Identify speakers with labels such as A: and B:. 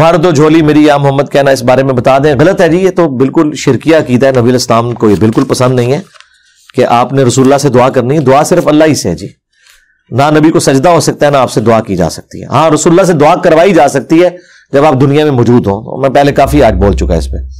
A: भर दो झोली मेरी या मोहम्मद कहना इस बारे में बता दें गलत है जी ये तो बिल्कुल शिरकिया कीदा है नबी इस्लाम को ये बिल्कुल पसंद नहीं है कि आपने रसुल्ला से दुआ करनी है दुआ सिर्फ अल्लाह ही से है जी ना नबी को सजदा हो सकता है ना आपसे दुआ की जा सकती है हाँ रसुल्ला से दुआ करवाई जा सकती है जब आप दुनिया में मौजूद हो तो मैं पहले काफी आज बोल चुका इस पर